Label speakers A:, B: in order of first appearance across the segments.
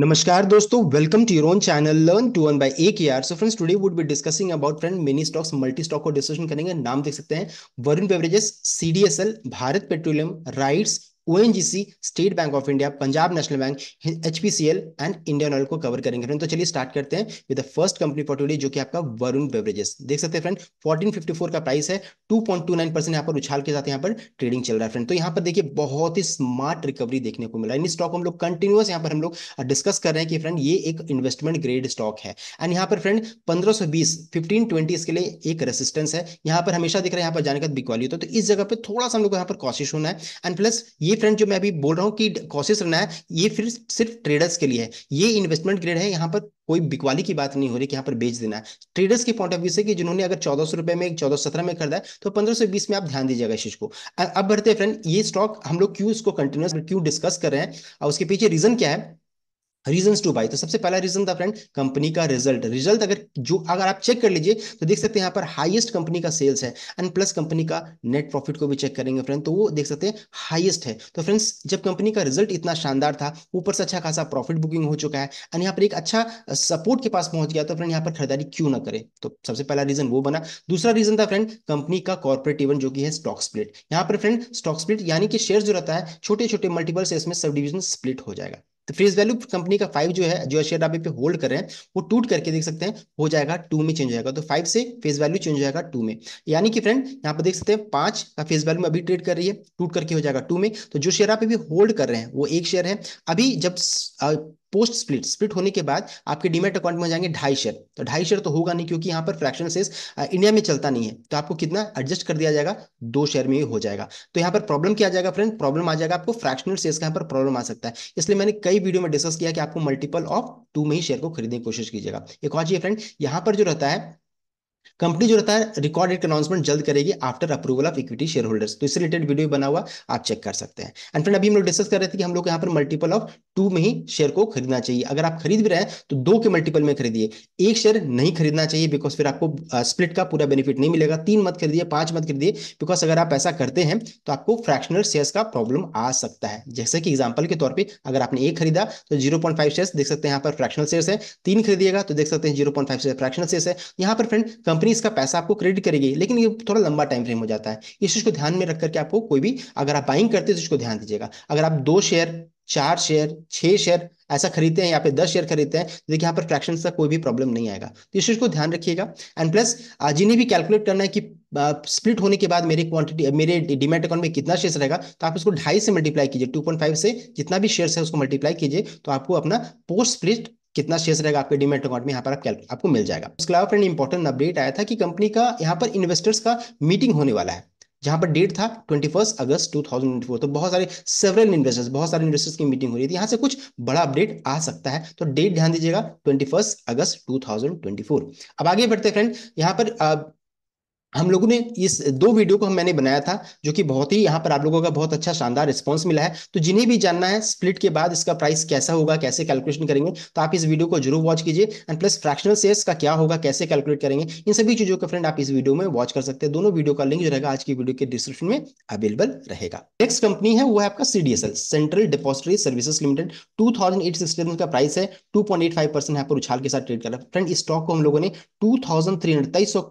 A: नमस्कार दोस्तों welcome to your channel learn to one by A K so friends today would be discussing about friend mini stocks multi stock को discussion करेंगे नाम देख सकते हैं Varun Beverages CDSL Bharat Petroleum RITES ONGC State Bank of India Punjab National Bank HPCL and Indian Oil को cover करेंगे friend तो चलिए स्टार्ट करते हैं with the first company for today जो कि आपका वरुण बेवरेजेस देख सकते हैं फ्रेंड 1454 का प्राइस है 2.29 परसेंट यहां पर उछाल के साथ यहां पर ट्रेडिंग चल रहा है फ्रेंड तो यहां पर देखिए बहुत ही स्मार्ट रिकवरी देखने को मिला इन स्टॉक हम लोग कंटिन्यूस यहां पर हम लोग डिस्कस कर रहे हैं कि फ्रेंड ये एक इन्वेस्टमेंट ग्रेड स्टॉक है एंड यहां पर फ्रेंड 1520 1520 इसके लिए एक रेसिस्टेंस है यहां पर हमेशा दिख रहा है यहां पर जाने का बिकवाली होता है तो इस जगह पर थोड़ा सा हम लोग यहां पर कॉशिश होना है एंड प्लस ये ये फ्रेंड जो मैं अभी बोल रहा हूँ कि कोशिश रहना है ये फिर सिर्फ ट्रेडर्स के लिए है ये इन्वेस्टमेंट ग्रेड है यहाँ पर कोई बिकवाली की बात नहीं हो रही कि यहाँ पर बेच देना है ट्रेडर्स के पॉइंट ऑफ व्यू से कि जिन्होंने अगर चौदह सौ रुपए में चौदह सत्रह में खरीदा है तो पंद्रह सौ बीस में आप ध्यान दीजिएगा इस चीज को अब बढ़ते हैं फ्रेंड ये स्टॉक हम लोग क्यों इसको कंटिन्यूस क्यों डिस्कस कर रहे हैं और उसके पीछे रीजन क्या है रीजन टू बाई तो सबसे पहला रीजन था फ्रेंड कंपनी का रिजल्ट रिजल्ट अगर जो अगर आप चेक कर लीजिए तो देख सकते हैं यहाँ पर हाईएस्ट कंपनी का सेल्स है एंड प्लस कंपनी का नेट प्रॉफिट को भी चेक करेंगे फ्रेंड तो वो देख सकते हैं हाईएस्ट है तो फ्रेंड्स जब कंपनी का रिजल्ट इतना शानदार था ऊपर से अच्छा खासा प्रॉफिट बुकिंग हो चुका है एंड यहाँ पर एक अच्छा सपोर्ट के पास पहुंच गया तो फ्रेंड यहाँ पर खरीदारी क्यों ना करे तो सबसे पहला रीजन वो बना दूसरा रीजन था फ्रेंड कंपनी का कॉर्पोरेट इवेंट जो कि है स्टॉक स्प्लिट यहाँ पर फ्रेंड स्टॉक स्प्लिट यानी कि शेयर जो रहता है छोटे छोटे मल्टीपल शेयर में सब डिविजन स्प्लिट हो जाएगा तो फेस वैल्यू कंपनी का फाइव जो है जो शेयर आप पे होल्ड कर रहे हैं वो टूट करके देख सकते हैं हो जाएगा टू में चेंज हो जाएगा तो फाइव से फेस वैल्यू चेंज हो जाएगा टू में यानी कि फ्रेंड यहाँ पर देख सकते हैं पांच का फेस वैल्यू अभी ट्रेड कर रही है टूट करके हो जाएगा टू में तो जो शेयर आप होल्ड कर रहे हैं वो एक शेयर है अभी जब पोस्ट स्प्लिट स्प्लिट होने के बाद आपके डीमेट अकाउंट में जाएंगे ढाई शेयर तो ढाई शेयर तो होगा नहीं क्योंकि यहाँ पर फ्रैक्शन सेस इंडिया में चलता नहीं है तो आपको कितना एडजस्ट कर दिया जाएगा दो शेयर में ही हो जाएगा तो यहाँ पर प्रॉब्लम क्या आ जाएगा फ्रेंड प्रॉब्लम आ जाएगा आपको फ्रैक्शनल सेस का यहाँ पर प्रॉब्लम आ सकता है इसलिए मैंने कई वीडियो में डिस्कस किया कि आपको मल्टीपल ऑफ टू में ही शेयर को खरीदने की कोशिश कीजिएगा एक और चीज फ्रेंड यहाँ पर जो रहता है कंपनी जो रहता है रिकॉर्डेड अनाउंसमेंट जल्द करेगी after approval of equity shareholders तो इससे रिलेटेड वीडियो बना हुआ आप चेक कर सकते हैं एंड फ्रेंड अभी हम लोग डिस्कस कर रहे थे कि हम लोग यहाँ पर मल्टीपल ऑफ टू में ही शेयर को खरीदना चाहिए अगर आप खरीद भी रहे हैं तो दो के मल्टीपल में खरीदिए एक शेयर नहीं खरीदना चाहिए बिकॉज फिर आपको स्प्लिट का पूरा बेनिफिट नहीं मिलेगा तीन मत खरीदिए पांच मत खरीदिए बिकॉज अगर आप ऐसा करते हैं तो आपको फ्रैक्शनल शेयर का प्रॉब्लम आ सकता है जैसे कि एग्जाम्पल के तौर पर अगर आपने एक खरीदा तो जीरो शेयर देख सकते हैं यहाँ पर फ्रैक्शनल शेयर है तीन खरीदिएगा तो देख सकते हैं जीरो शेयर फ्रैक्शनल शेयर है यहाँ पर फ्रेंड कंपनी इसका पैसा आपको क्रेडिट करेगी लेकिन ये थोड़ा लंबा टाइम फ्रेम हो जाता है इस चीज़ को ध्यान में रखकर के आपको कोई भी अगर आप बाइंग करते हैं तो इसको ध्यान दीजिएगा अगर आप दो शेयर चार शेयर छह शेयर ऐसा खरीदते हैं या फिर दस शेयर खरीदते हैं तो देखिए यहाँ पर फ्रैक्शन का कोई भी प्रॉब्लम नहीं आएगा तो इस चीज़ को ध्यान रखिएगा एंड प्लस जिन्हें भी कैलकुलेट करना है कि स्प्लिट होने के बाद मेरी क्वांटिटी मेरे डिमेट अकाउंट में कितना शेयर रहेगा तो आप इसको ढाई से मल्टीप्लाई कीजिए टू से जितना भी शेयर है उसको मल्टीप्लाई कीजिए तो आपको अपना पोस्ट स्प्लिट कितना शेयर रहेगा आपके डिमेट अकाउंट में यहाँ पर आप आपको मिल जाएगा उसके अलावा फ्रेंड इंपॉर्टेंट अपडेट आया था कि कंपनी का यहाँ पर इन्वेस्टर्स का मीटिंग होने वाला है जहां पर डेट था twenty first August two thousand four तो बहुत सारे सेवरल इन्वेस्टर्स बहुत सारे इन्वेस्टर्स की मीटिंग हो रही थी यहाँ से कुछ बड़ा अपडेट आ सकता है तो डेट ध्यान दीजिएगा twenty first August two thousand twenty four अब आगे बढ़ते फ्रेंड यहाँ पर हम लोगों ने इस दो वीडियो को हम मैंने बनाया था जो कि बहुत ही यहाँ पर आप लोगों का बहुत अच्छा शानदार रिस्पांस मिला है तो जिन्हें भी जानना है स्प्लिट के बाद इसका प्राइस कैसा होगा कैसे कैलकुलेशन करेंगे तो आप इस वीडियो को जरूर वॉच कीजिए एंड प्लस फ्रैक्शनल शेयर्स का क्या होगा कैसे कैलकुलेट करेंगे इन सभी चीजों का फ्रेंड आप इस वीडियो में वॉच कर सकते हैं दोनों वीडियो का लिंक जो रहेगा आज की वीडियो के डिस्क्रिप्शन में अवेलेबल रहेगा नेक्स्ट कंपनी है वो है आपका CDSL Central Depository Service Limited two का प्राइस है टू पॉइंट उछाल के साथ ट्रेड कर रहा है फ्रेंड इस स्टॉक को हम लोगों ने टू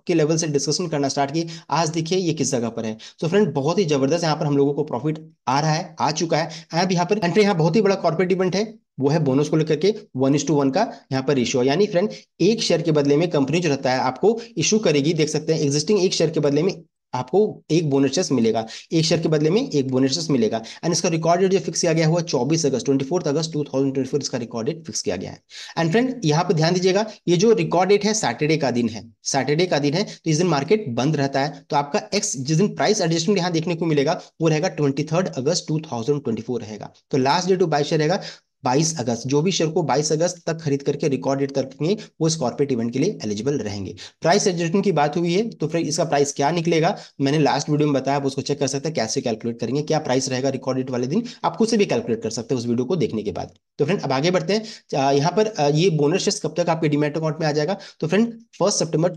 A: के लेवल से डिस्कशन करना करना स्टार्ट की आज देखिए ये किस जगह पर है तो फ्रेंड बहुत ही जबरदस्त यहाँ पर हम लोगों को प्रॉफिट आ रहा है आ चुका है अब यहाँ पर एंट्री यहाँ बहुत ही बड़ा कॉर्पोरेट इवेंट है वो है बोनस को लेकर के वन इस टू वन का यहाँ पर इशू यानी फ्रेंड एक शेयर के बदले में कंपनी जो रहता है आपको इशू करेगी देख सकते हैं एग्जिस्टिंग एक शेयर के बदले में आपको एक बोनस मिलेगा एक शेयर के बदले में एक बोनस मिलेगा एंड इसका रिकॉर्ड डेट जो फिक्स किया गया हुआ चौबीस अगस्त twenty fourth August two thousand twenty four इसका रिकॉर्ड डेट फिक्स किया गया है एंड फ्रेंड यहाँ पर ध्यान दीजिएगा ये जो रिकॉर्ड डेट है सैटरडे का दिन है सैटरडे का दिन है तो इस दिन मार्केट बंद रहता है तो आपका एक्स जिस दिन प्राइस एडजस्टमेंट यहाँ देखने को मिलेगा वो रहेगा ट्वेंटी अगस्त टू रहेगा तो last date to buy share रहेगा 22 अगस्त जो भी शेयर को 22 अगस्त तक खरीद करके रिकॉर्ड डेट तक रखेंगे वो इस कॉर्पोरेट इवेंट के लिए एलिजिबल रहेंगे प्राइस एडजस्टमेंट की बात हुई है तो फिर इसका प्राइस क्या निकलेगा मैंने लास्ट वीडियो में बताया आप उसको चेक कर सकते हैं कैसे कैलकुलेट करेंगे क्या प्राइस रहेगा रिकॉर्ड डेट वाले दिन आप खुद से भी कैलकुलेट कर सकते हैं उस वीडियो को देखने के बाद तो फ्रेंड अब आगे बढ़ते हैं यहाँ पर ये बोनस शेयर कब तक आपके डिमेट अकाउंट में आ जाएगा तो फ्रेंड फर्स्ट सेप्टेबर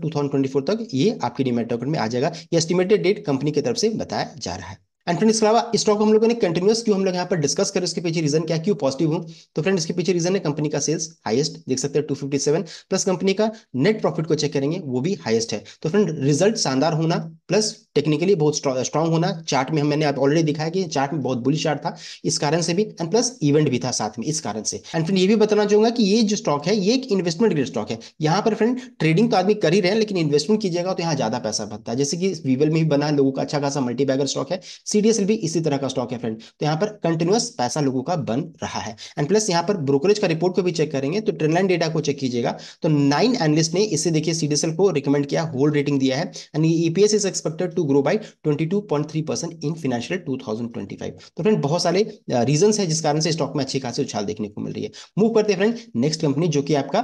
A: टू तक ये आपके डिमेट अकाउंट में आ जाएगा ये एस्टिमेटेड डेट कंपनी की तरफ से बताया जा रहा है एंड फ्रेंड इसके अलावा स्टॉक हम लोगों ने कंटिन्यूस क्यों हम लोग यहाँ पर डिस्कस करें तो इसके पीछे रीजन क्या क्यों पॉजिटिव हूँ तो फ्रेंड इसके पीछे रीजन है कंपनी का सेल्स हाईएस्ट देख सकते हैं 257 प्लस कंपनी का नेट प्रॉफिट को चेक करेंगे वो भी हाईएस्ट है तो फ्रेंड रिजल्ट शानदार होना प्लस टेक्निकली बहुत स्ट्रॉन्ग होना चार्ट में हमने आप ऑलरेडी दिखाया कि चार्ट में बहुत बुलिश चार्ट था इस कारण से भी एंड प्लस इवेंट भी था साथ में इस कारण से एंड फ्रेंड ये भी बताना चाहूंगा कि ये जो स्टॉक है ये एक इन्वेस्टमेंट ग्रेड स्टॉक है यहाँ पर फ्रेंड ट्रेडिंग तो आदमी कर ही रहे हैं लेकिन इन्वेस्टमेंट कीजिएगा तो यहाँ ज्यादा पैसा बनता है जैसे कि वीवल में भी बना लोगों का अच्छा खासा मल्टीबैगर स्टॉक है सीडीएसएल भी इसी तरह का स्टॉक है फ्रेंड तो यहाँ पर कंटिन्यूस पैसा लोगों का बन रहा है एंड प्लस यहाँ पर ब्रोकरेज का रिपोर्ट को भी चेक करेंगे तो ट्रेनलाइन डेटा को चेक कीजिएगा तो नाइन एनलिस्ट ने इसे देखिए सीडीएसएल को रिकमेंड किया होल्ड रेटिंग दिया है and EPS is expected to grow by twenty in financial two तो फ्रेंड बहुत सारे रीजन uh, है जिस कारण से स्टॉक में अच्छी खासी उछाल देखने को मिल रही है मूव करते हैं फ्रेंड नेक्स्ट कंपनी जो कि आपका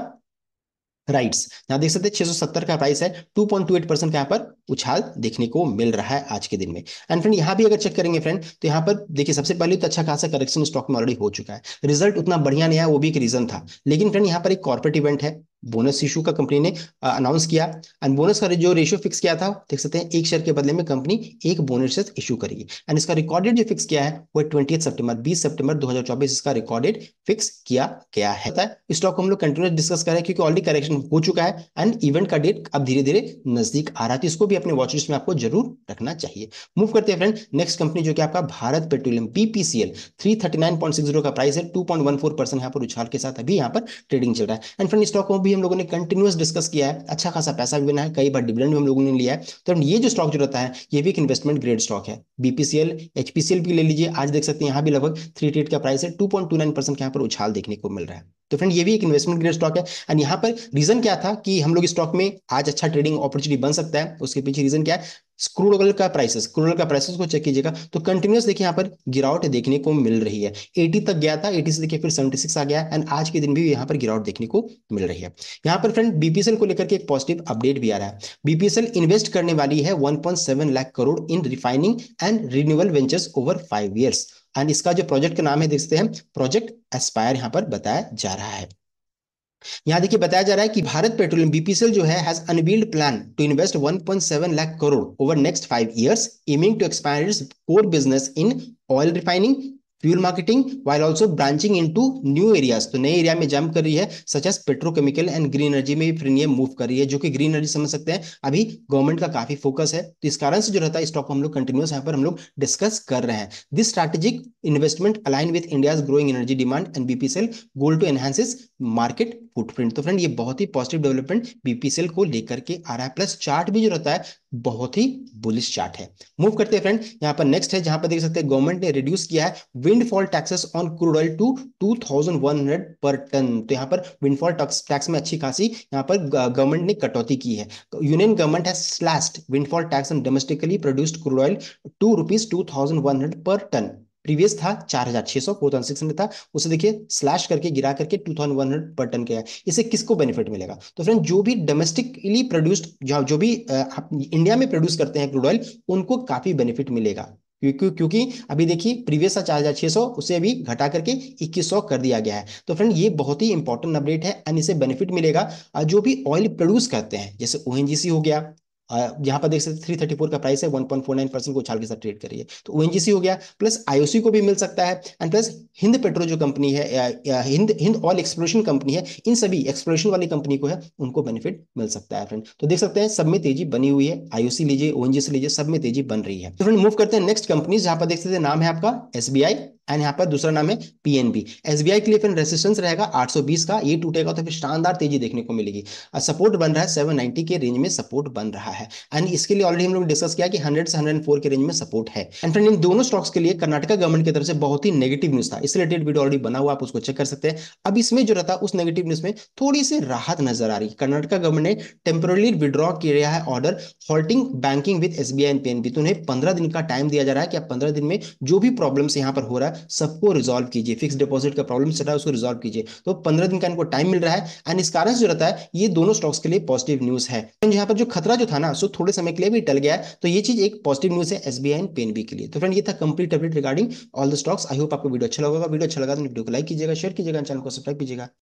A: राइट्स यहाँ देख सकते हैं 670 का प्राइस है 2.28 परसेंट का यहाँ पर उछाल देखने को मिल रहा है आज के दिन में एंड फ्रेंड यहां भी अगर चेक करेंगे फ्रेंड तो यहाँ पर देखिए सबसे पहले तो अच्छा खासा करेक्शन स्टॉक में ऑलरेडी हो चुका है रिजल्ट उतना बढ़िया नहीं आया वो भी एक रीजन था लेकिन फ्रेंड यहाँ पर एक कॉर्पोरेट इवेंट है बोनस इशू का कंपनी ने अनाउंस uh, किया एंड बोनस का जो रेशियो फिक्स किया था देख सकते हैं एक शेयर के बदले में कंपनी एक बोनस इशू करेगी एंड इसका रिकॉर्डेड जो फिक्स किया है वो ट्वेंटी सितंबर 20 सितंबर 2024 इसका रिकॉर्डेड फिक्स किया गया है स्टॉक को हम लोग कंटिन्यूस डिस्कस करें क्योंकि ऑलरेडी करेक्शन हो चुका है एंड इवेंट का डेट अब धीरे धीरे नजदीक आ रहा है तो इसको भी अपने वॉचलिस्ट में आपको जरूर रखना चाहिए मूव करते हैं फ्रेंड नेक्स्ट कंपनी जो कि आपका भारत पेट्रोलियम पीपीसीएल 339.60 का प्राइस है 2.14 परसेंट यहाँ पर उछाल के साथ अभी यहाँ पर ट्रेडिंग चल रहा है एंड फ्रेंड स्टॉक को भी भी हम लोगों ने कंटिन्यूस डिस्कस किया है अच्छा खासा पैसा भी बना है कई बार डिविडेंड भी हम लोगों ने लिया है तो ये जो स्टॉक जो रहता है ये भी एक इन्वेस्टमेंट ग्रेड स्टॉक है बीपीसीएल एचपीसीएल भी ले लीजिए आज देख सकते हैं यहाँ भी लगभग थ्री का प्राइस है two point two nine percent यहाँ पर उछाल देखने को मिल रहा है तो फ्रेंड ये भी एक इन्वेस्टमेंट ग्रेड स्टॉक है एंड यहाँ पर रीजन क्या था कि हम लोग स्टॉक में आज अच्छा ट्रेडिंग अपॉर्चुनिटी बन सकता है उसके पीछे रीजन क्या है क्रूड ऑयल का प्राइसेस क्रूड ऑयल का प्राइसेस को चेक कीजिएगा तो कंटिन्यूस देखिए यहाँ पर गिरावट देखने को मिल रही है 80 तक गया था 80 से देखिए फिर 76 आ गया एंड आज के दिन भी यहाँ पर गिरावट देखने को मिल रही है यहाँ पर फ्रेंड बीपीएसएल को लेकर के एक पॉजिटिव अपडेट भी आ रहा है बीपीएसएल इन्वेस्ट करने वाली है one lakh crore in refining and renewal ventures over five years and इसका जो प्रोजेक्ट का नाम है देखते हैं प्रोजेक्ट एस्पायर यहां पर बताया जा रहा है यहां देखिए बताया जा रहा है कि भारत पेट्रोलियम बीपीसीएल जो है has unveiled plan to invest 1.7 lakh crore over next five years aiming to expire its core business in oil refining fuel marketing while also branching to new areas तो नए एरिया में जम्प कर रही है such as petrochemical and green energy में भी फिर ये मूव कर रही है जो कि ग्रीन एनर्जी समझ सकते हैं अभी गवर्नमेंट का काफी फोकस है तो इस कारण से जो रहता है स्टॉक हम लोग कंटिन्यूस यहाँ पर हम लोग डिस्कस कर रहे हैं this strategic investment align with India's growing energy demand and BPCL goal to enhance market footprint तो फ्रेंड ये बहुत ही पॉजिटिव डेवलपमेंट बीपीसीएल को लेकर के आ रहा है प्लस चार्ट भी जो रहता है बहुत ही बुलिश चार्ट है मूव करते हैं फ्रेंड यहाँ पर नेक्स्ट है जहां पर देख सकते हैं गवर्नमेंट ने रिड्यूस किया है windfall taxes on crude oil to two per ton तो यहाँ पर विंडफॉल टैक्स में अच्छी खासी यहाँ पर गवर्नमेंट ने कटौती की है union government has slashed windfall tax on domestically produced crude oil to rupees two thousand one hundred per ton previous था चार हजार छह सौ फोर थाउजेंड सिक्स था उसे देखिए स्लैश करके गिरा करके two thousand one hundred per ton किया इसे किसको बेनिफिट मिलेगा तो फ्रेंड जो भी डोमेस्टिकली प्रोड्यूस्ड जो, जो भी आप इंडिया में प्रोड्यूस करते हैं क्रूड ऑयल उनको काफी बेनिफिट मिलेगा क्योंकि क्योंकि अभी देखिए प्रीवियस था चार हजार छह सौ उसे अभी घटा करके इक्कीस सौ कर दिया गया है तो फ्रेंड ये बहुत ही इंपॉर्टेंट अपडेट है एंड इसे बेनिफिट मिलेगा जो भी ऑयल प्रोड्यूस करते हैं जैसे ओएनजीसी हो गया यहाँ पर देख सकते थ्री थर्टी फोर का प्राइस है one point four nine percent को उछाल के साथ ट्रेड करिए तो ओ हो गया प्लस आईओसी को भी मिल सकता है एंड प्लस हिंद पेट्रोल जो कंपनी है या, या Hind Hind oil exploration company है इन सभी एक्सप्लोरेशन वाली कंपनी को है उनको बेनिफिट मिल सकता है फ्रेंड तो देख सकते हैं सब में तेजी बनी हुई है आईओसी लीजिए ओ लीजिए सब में तेजी बन रही है तो फ्रेंड मूव करते हैं नेक्स्ट कंपनी जहां पर देख सकते हैं नाम है आपका एस एंड यहाँ पर दूसरा नाम है पीएनबी एसबीआई के लिए फिर रेसिस्टेंस रहेगा 820 का ये टूटेगा तो फिर शानदार तेजी देखने को मिलेगी सपोर्ट बन रहा है 790 के रेंज में सपोर्ट बन रहा है एंड इसके लिए ऑलरेडी हम लोग डिस्कस किया कि 100 से 104 के रेंज में सपोर्ट है एंड फ्रेंड इन दोनों स्टॉक्स के लिए कर्नाटका गवर्नमेंट की तरफ से बहुत ही नेगेटिव न्यूज था इस रिलेटेड वीडियो ऑलरेडी बना हुआ आप उसको चेक कर सकते हैं अब इसमें जो रहता उस नेगेटिव न्यूज में थोड़ी सी राहत नजर आ रही कर्नाटका गवर्नमेंट ने टेम्पोरली विड्रॉ किया है order halting banking with S B and PNB तो उन्हें पंद्रह दिन का टाइम दिया जा रहा है कि आप पंद्रह दिन में जो भी प्रॉब्लम्स यहाँ पर हो रहा है है सबको रिजोल्व कीजिए फिक्स डिपॉजिट का प्रॉब्लम चल रहा है उसको रिजोल्व कीजिए तो पंद्रह दिन का इनको टाइम मिल रहा है एंड इस कारण से जो रहता है ये दोनों स्टॉक्स के लिए पॉजिटिव न्यूज है यहाँ पर जो खतरा जो था ना सो थोड़े समय के लिए भी टल गया है तो ये चीज एक पॉजिटिव न्यूज है एस बी एंड पेनबी के लिए तो फ्रेंड ये था complete update regarding all the stocks I hope आपको वीडियो अच्छा लगा वीडियो अच्छा लगा तो वीडियो को लाइक कीजिएगा शेयर कीजिएगा चैनल को सब्सक्राइब कीजिएगा